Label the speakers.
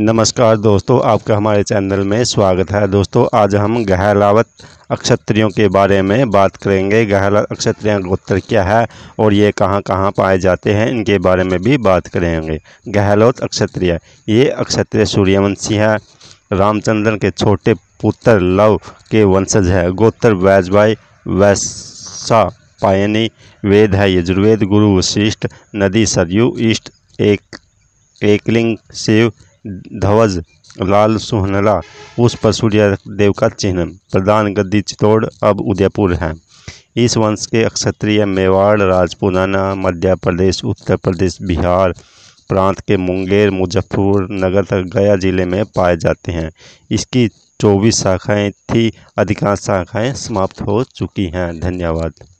Speaker 1: नमस्कार दोस्तों आपका हमारे चैनल में स्वागत है दोस्तों आज हम गहलावत अक्षत्रियों के बारे में बात करेंगे गहलावत अक्षत्रिय गोत्र क्या है और ये कहाँ कहाँ पाए जाते हैं इनके बारे में भी बात करेंगे गहलोत अक्षत्रिय ये अक्षत्रिय सूर्यवंशी है रामचंद्र के छोटे पुत्र लव के वंशज है गोत्र वैजभाई वैसा पायनी वेद है यजुर्वेद गुरु वशिष्ठ नदी सरयू ईष्ट एक एकलिंग शिव ध्वज लाल सुहनला उस पर सूर्य देव का चिन्ह प्रधान गद्दी चित्तौड़ अब उदयपुर है इस वंश के क्षत्रिय मेवाड़ राजपुराना मध्य प्रदेश उत्तर प्रदेश बिहार प्रांत के मुंगेर मुजफ्फरपुर नगर तक गया जिले में पाए जाते हैं इसकी चौबीस शाखाएं थी अधिकांश शाखाएं समाप्त हो चुकी हैं धन्यवाद